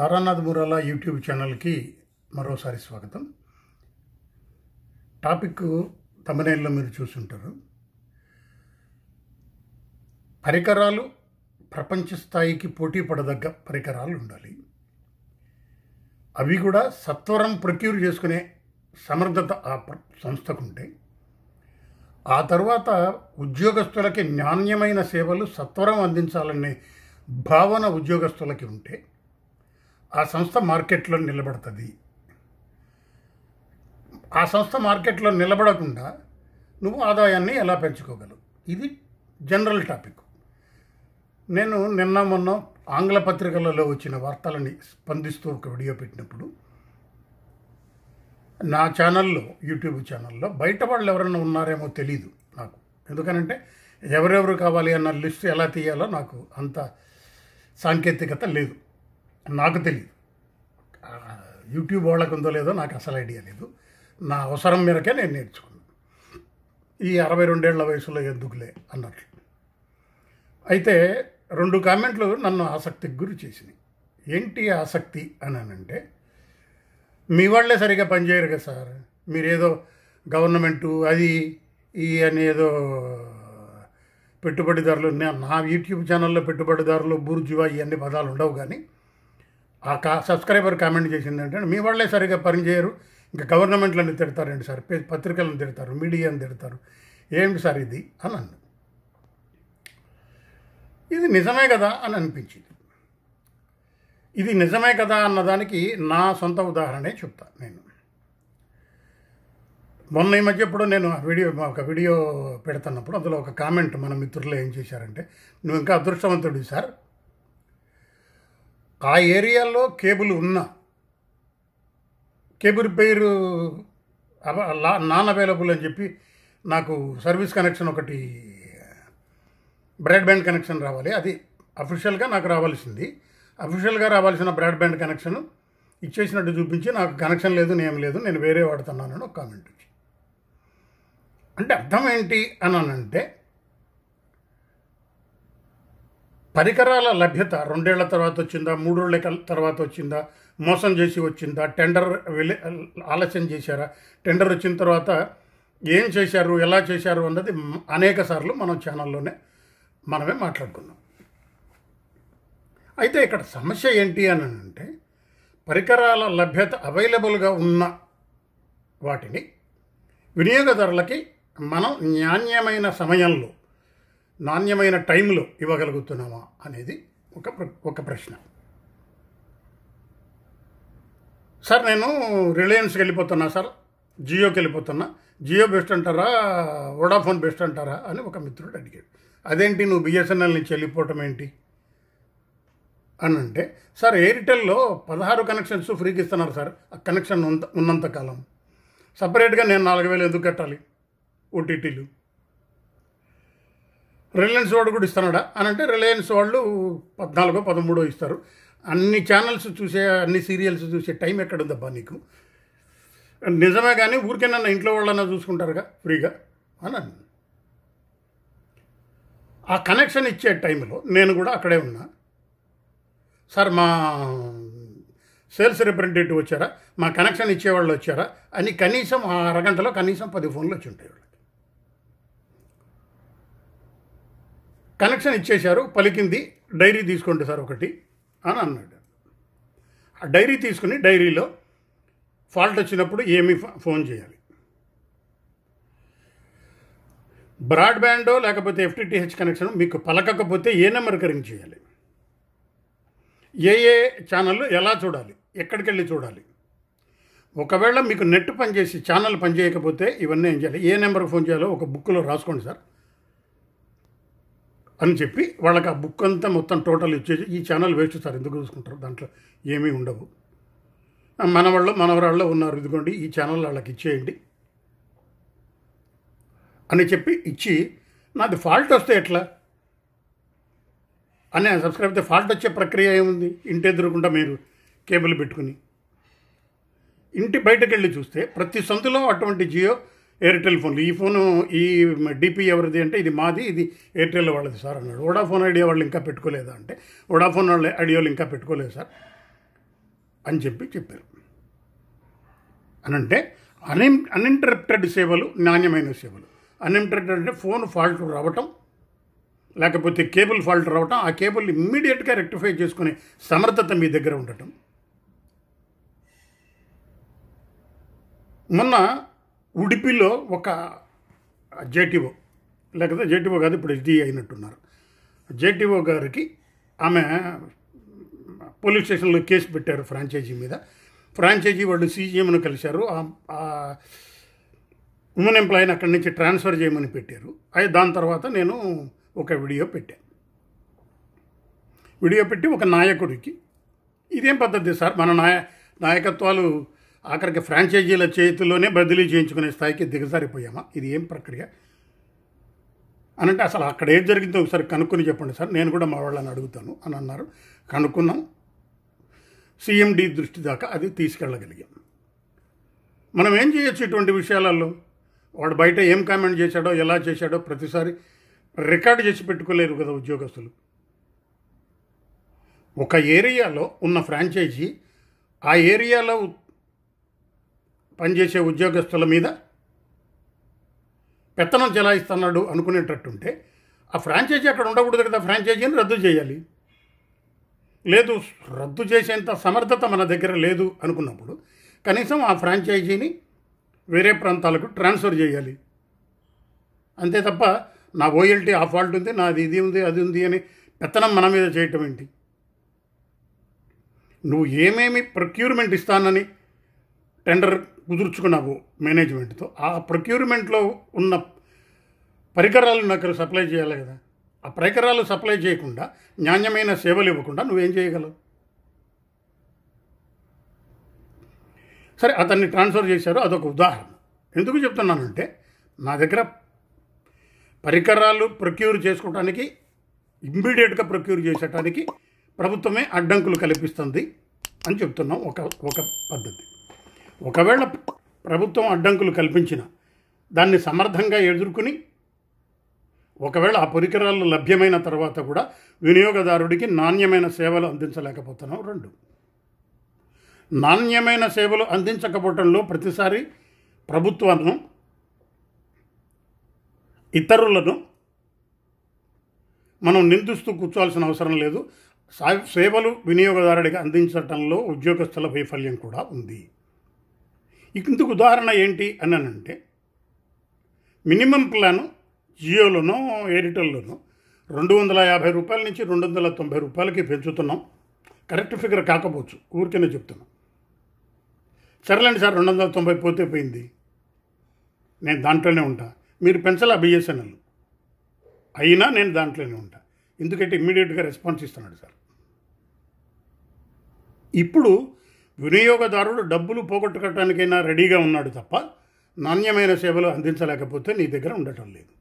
Taranath మురాలా YouTube ఛానల్కి మరోసారి స్వాగతం టాపిక్ తమిళనాడులో మీరు చూసుంటారు పరికరాలు ప్రపంచ స్థాయికి పోటీ పడదగ్గ పరికరాలు ఉండాలి అవి కూడా సత్వరం ప్రొక్యూర్ చేసుకునే సమర్థత ఆ సంస్థకుంటే ఆ తర్వాత ఉద్యోగస్తులకి నాణ్యమైన సేవలు సత్వరం అందించాలనే భావన ఉద్యోగస్తులకి ఉంటే ఆ సంస్థ మార్కెట్లో నిలబడుతుంది ఆ సంస్థ మార్కెట్లో నిలబడకుండా నువ్వు ఆదాయాన్ని ఎలా పెంచుకోగలవు ఇది జనరల్ టాపిక్ నేను నిన్న మొన్న ఆంగ్ల పత్రికలలో వచ్చిన వార్తలని స్పందిస్తూ ఒక వీడియో పెట్టినప్పుడు నా ఛానల్లో యూట్యూబ్ ఛానల్లో బయట వాళ్ళు ఎవరైనా ఉన్నారేమో తెలీదు నాకు ఎందుకనంటే ఎవరెవరు కావాలి అన్న లిస్ట్ ఎలా తీయాలో నాకు అంత సాంకేతికత లేదు నాకు తెలియదు యూట్యూబ్ వాళ్ళకు ఉందో లేదో నాకు అసలు ఐడియా లేదు నా అవసరం మేరకే నేను నేర్చుకున్నాను ఈ అరవై రెండేళ్ల వయసులో ఎందుకులే అన్నట్లు అయితే రెండు కామెంట్లు నన్ను ఆసక్తికి గురి చేసినాయి ఏంటి ఆసక్తి అని అనంటే మీ వాళ్ళే సరిగా పనిచేయరు కదా సార్ మీరేదో గవర్నమెంటు అది ఈ అని ఏదో పెట్టుబడిదారులు నా యూట్యూబ్ ఛానల్లో పెట్టుబడిదారులు బూర్జువా ఇవన్నీ పదాలు ఉండవు కానీ ఆ కా సబ్స్క్రైబర్ కామెంట్ చేసింది అంటే మీ వాళ్ళే సరిగా పనిచేయరు ఇంకా గవర్నమెంట్లను తిడతారండి సార్ పత్రికలను తిడతారు మీడియాను తిడతారు ఏమిటి సార్ ఇది అని అన్నాను ఇది నిజమే కదా అని అనిపించింది ఇది నిజమే కదా అన్నదానికి నా సొంత ఉదాహరణే చెప్తా నేను మొన్న ఈ మధ్య ఇప్పుడు నేను వీడియో ఒక వీడియో పెడుతున్నప్పుడు అందులో ఒక కామెంట్ మన మిత్రులు ఏం చేశారంటే నువ్వు ఇంకా అదృష్టవంతుడు సార్ ఆ ఏరియాలో కేబుల్ ఉన్నా కేబుల్ రిపేరు నాన్ అవైలబుల్ అని చెప్పి నాకు సర్వీస్ కనెక్షన్ ఒకటి బ్రాడ్బ్యాండ్ కనెక్షన్ రావాలి అది అఫీషియల్గా నాకు రావాల్సింది అఫీషియల్గా రావాల్సిన బ్రాడ్బ్యాండ్ కనెక్షన్ ఇచ్చేసినట్టు చూపించి నాకు కనెక్షన్ లేదు నేను లేదు నేను వేరే వాడుతున్నానని ఒక కామెంట్ అంటే అర్థం ఏంటి అని అంటే పరికరాల లభ్యత రెండేళ్ల తర్వాత వచ్చిందా రోజుల తర్వాత వచ్చిందా మోసం చేసి వచ్చిందా టెండర్ వెళ్ళి ఆలస్యం చేశారా టెండర్ వచ్చిన తర్వాత ఏం చేశారు ఎలా చేశారు అన్నది అనేక సార్లు మనం ఛానల్లోనే మనమే మాట్లాడుకున్నాం అయితే ఇక్కడ సమస్య ఏంటి అని అంటే పరికరాల లభ్యత అవైలబుల్గా ఉన్న వాటిని వినియోగదారులకి మనం నాణ్యమైన సమయంలో నాణ్యమైన టైంలో ఇవ్వగలుగుతున్నామా అనేది ఒక ఒక ప్రశ్న సార్ నేను రిలయన్స్కి వెళ్ళిపోతున్నా సార్ జియోకి వెళ్ళిపోతున్నా జియో బెస్ట్ అంటారా వోడాఫోన్ బెస్ట్ అంటారా అని ఒక మిత్రుడు అడిగాడు అదేంటి నువ్వు బిఎస్ఎన్ఎల్ నుంచి వెళ్ళిపోవటం ఏంటి అని అంటే సార్ ఎయిర్టెల్లో పదహారు కనెక్షన్స్ ఫ్రీకి ఇస్తున్నారు సార్ ఆ కనెక్షన్ ఉన్నంతకాలం సపరేట్గా నేను నాలుగు వేలు ఎందుకు కట్టాలి ఓటీటీలు రిలయన్స్ వాడు కూడా ఇస్తున్నాడా అని అంటే రిలయన్స్ వాళ్ళు పద్నాలుగో పదమూడో ఇస్తారు అన్ని ఛానల్స్ చూసే అన్ని సీరియల్స్ చూసే టైం ఎక్కడుందబ్బా నీకు నిజమే కానీ ఊరికే నన్ను ఇంట్లో వాళ్ళన్నా చూసుకుంటారుగా ఫ్రీగా అని అన్న ఆ కనెక్షన్ ఇచ్చే టైంలో నేను కూడా అక్కడే ఉన్నా సార్ మా సేల్స్ రిప్రజెంటేటివ్ వచ్చారా మా కనెక్షన్ ఇచ్చేవాళ్ళు వచ్చారా అని కనీసం ఆ అరగంటలో కనీసం పది ఫోన్లు వచ్చి ఉంటాయి కనెక్షన్ ఇచ్చేశారు పలికింది డైరీ తీసుకోండి సార్ ఒకటి అని అన్నాడు ఆ డైరీ తీసుకుని డైరీలో ఫాల్ట్ వచ్చినప్పుడు ఏమి ఫోన్ చేయాలి బ్రాడ్బ్యాండో లేకపోతే ఎఫ్టీటీహెచ్ కనెక్షన్ మీకు పలకకపోతే ఏ నెంబర్ కరింగ్ చేయాలి ఏ ఏ ఛానళ్ళు ఎలా చూడాలి ఎక్కడికి వెళ్ళి చూడాలి ఒకవేళ మీకు నెట్ పనిచేసి ఛానల్ పనిచేయకపోతే ఇవన్నీ ఏం చేయాలి ఏ నెంబర్కి ఫోన్ చేయాలో ఒక బుక్లో రాసుకోండి సార్ అని చెప్పి వాళ్ళకి ఆ బుక్ అంతా మొత్తం టోటల్ ఇచ్చేసి ఈ ఛానల్ వేస్ట్ సార్ ఎందుకు చూసుకుంటారు దాంట్లో ఏమీ ఉండవు మన వాళ్ళు మనవరాళ్ళు ఉన్నారు ఇదిగోండి ఈ ఛానల్ వాళ్ళకి ఇచ్చేయండి అని చెప్పి ఇచ్చి నాది ఫాల్ట్ వస్తే ఎట్లా అని సబ్స్క్రైబ్ అయితే ఫాల్ట్ వచ్చే ప్రక్రియ ఏముంది ఇంటి ఎదురుకుండా మీరు కేబుల్ పెట్టుకుని ఇంటి బయటకు వెళ్ళి చూస్తే ప్రతి సందులో అటువంటి జియో ఎయిర్టెల్ ఫోన్లు ఈ ఫోను ఈ డిపి ఎవరిది అంటే ఇది మాది ఇది ఎయిర్టెల్ వాళ్ళది సార్ అన్నాడు వడాఫోన్ ఐడియా వాళ్ళు ఇంకా పెట్టుకోలేదా అంటే వడాఫోన్ వాళ్ళ ఐడియాలు ఇంకా పెట్టుకోలేదు సార్ అని చెప్పి చెప్పారు అనంటే అన్ అన్ఇంటరప్టెడ్ సేవలు నాణ్యమైన సేవలు అన్ఇంటరప్టెడ్ అంటే ఫోన్ ఫాల్ట్ రావటం లేకపోతే కేబుల్ ఫాల్ట్ రావటం ఆ కేబుల్ ఇమ్మీడియట్గా రెక్టిఫై చేసుకునే సమర్థత మీ దగ్గర ఉండటం మొన్న ఉడిపిలో ఒక జేటీఓ లేకపోతే జేటీఓ కాదు ఇప్పుడు ఎస్డి అయినట్టున్నారు జేటీఓ గారికి ఆమె పోలీస్ స్టేషన్లో కేసు పెట్టారు ఫ్రాంచైజీ మీద ఫ్రాంచైజీ వాళ్ళు సీజీఎంను కలిశారు ఉమెన్ ఎంప్లాయీని అక్కడి నుంచి ట్రాన్స్ఫర్ చేయమని పెట్టారు అది దాని తర్వాత నేను ఒక వీడియో పెట్టాను వీడియో పెట్టి ఒక నాయకుడికి ఇదేం పద్ధతి సార్ మన నాయ నాయకత్వాలు ఆఖరికి ఫ్రాంచైజీల చేతిలోనే బదిలీ చేయించుకునే స్థాయికి దిగజారిపోయామా ఇది ఏం ప్రక్రియ అనంటే అసలు అక్కడ ఏం జరిగిందో ఒకసారి కనుక్కొని చెప్పండి సార్ నేను కూడా మా వాళ్ళని అడుగుతాను అని అన్నారు కనుక్కున్నాం సీఎండి దృష్టి దాకా అది తీసుకెళ్ళగలిగాం మనం ఏం చేయొచ్చు ఇటువంటి విషయాలలో వాడు బయట ఏం కామెంట్ చేశాడో ఎలా చేశాడో ప్రతిసారి రికార్డు చేసి పెట్టుకోలేరు కదా ఉద్యోగస్తులు ఒక ఏరియాలో ఉన్న ఫ్రాంచైజీ ఆ ఏరియాలో పనిచేసే ఉద్యోగస్తుల మీద పెత్తనం చెలాయిస్తున్నాడు అనుకునేటట్టుంటే ఆ ఫ్రాంచైజీ అక్కడ ఉండకూడదు కదా ఫ్రాంచైజీని రద్దు చేయాలి లేదు రద్దు చేసేంత సమర్థత మన దగ్గర లేదు అనుకున్నప్పుడు కనీసం ఆ ఫ్రాంచైజీని వేరే ప్రాంతాలకు ట్రాన్స్ఫర్ చేయాలి అంతే తప్ప నా ఓఎల్టీ ఆ ఫాల్ట్ ఉంది నాది ఇది ఉంది అది ఉంది అని పెత్తనం మన మీద చేయటం ఏంటి నువ్వు ఏమేమి ప్రొక్యూర్మెంట్ ఇస్తానని టెండర్ కుదుర్చుకున్నావు మేనేజ్మెంట్తో ఆ ప్రొక్యూర్మెంట్లో ఉన్న పరికరాలు నాకు సప్లై చేయాలి కదా ఆ పరికరాలు సప్లై చేయకుండా నాణ్యమైన సేవలు ఇవ్వకుండా నువ్వేం చేయగలవు సరే అతన్ని ట్రాన్స్ఫర్ చేశారు అదొక ఉదాహరణ ఎందుకు చెప్తున్నానంటే నా దగ్గర పరికరాలు ప్రొక్యూర్ చేసుకోవడానికి ఇమ్మీడియట్గా ప్రొక్యూర్ చేసేటానికి ప్రభుత్వమే అడ్డంకులు కల్పిస్తుంది అని చెప్తున్నాం ఒక ఒక పద్ధతి ఒకవేళ ప్రభుత్వం అడ్డంకులు కల్పించిన దాన్ని సమర్థంగా ఎదుర్కొని ఒకవేళ ఆ పరికరాలు లభ్యమైన తర్వాత కూడా వినియోగదారుడికి నాణ్యమైన సేవలు అందించలేకపోతున్నాం రెండు నాణ్యమైన సేవలు అందించకపోవటంలో ప్రతిసారి ప్రభుత్వాలను ఇతరులను మనం నిందిస్తూ కూర్చోవాల్సిన అవసరం లేదు సేవలు వినియోగదారుడికి అందించటంలో ఉద్యోగస్తుల వైఫల్యం కూడా ఉంది ఇందుకు ఉదాహరణ ఏంటి అని అంటే మినిమం ప్లాను జియోలోనో ఎయిర్టెల్లోనో రెండు వందల యాభై రూపాయల నుంచి రెండు వందల తొంభై రూపాయలకి పెంచుతున్నాం కరెక్ట్ ఫిగర్ కాకపోవచ్చు ఊరికేనే చెప్తున్నాం సరేలేండి సార్ రెండు వందల తొంభై పోతే పోయింది నేను దాంట్లోనే ఉంటా మీరు పెంచాల బిఎస్ఎన్ఎల్ అయినా నేను దాంట్లోనే ఉంటా ఎందుకంటే ఇమ్మీడియట్గా రెస్పాన్స్ ఇస్తున్నాడు సార్ ఇప్పుడు వినియోగదారుడు డబ్బులు పోగొట్టుకోవటానికైనా రెడీగా ఉన్నాడు తప్ప నాణ్యమైన సేవలు అందించలేకపోతే నీ దగ్గర ఉండటం లేదు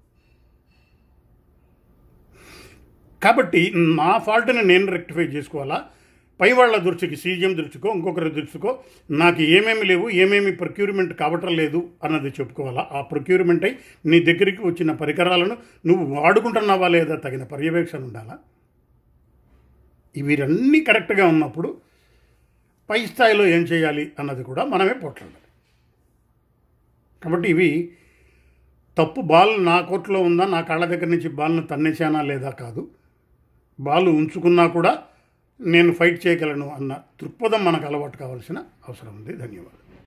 కాబట్టి నా ఫాల్ట్ని నేను రెక్టిఫై చేసుకోవాలా పై వాళ్ళ దృష్టికి సీజీఎం దృష్టికో ఇంకొకరి దృష్టికో నాకు ఏమేమి లేవు ఏమేమి ప్రొక్యూర్మెంట్ కావటం లేదు అన్నది చెప్పుకోవాలా ఆ ప్రొక్యూర్మెంట్ అయి నీ దగ్గరికి వచ్చిన పరికరాలను నువ్వు వాడుకుంటున్నావా లేదా తగిన పర్యవేక్షణ ఉండాలా ఇవి అన్నీ కరెక్ట్గా ఉన్నప్పుడు పై స్థాయిలో ఏం చేయాలి అన్నది కూడా మనమే పోట్లాడాలి కాబట్టి ఇవి తప్పు బాల్ నా కోర్టులో ఉందా నా కాళ్ళ దగ్గర నుంచి బాల్ను తన్నేసానా లేదా కాదు బాల్ ఉంచుకున్నా కూడా నేను ఫైట్ చేయగలను అన్న దృక్పథం మనకు అలవాటు కావాల్సిన అవసరం ఉంది ధన్యవాదాలు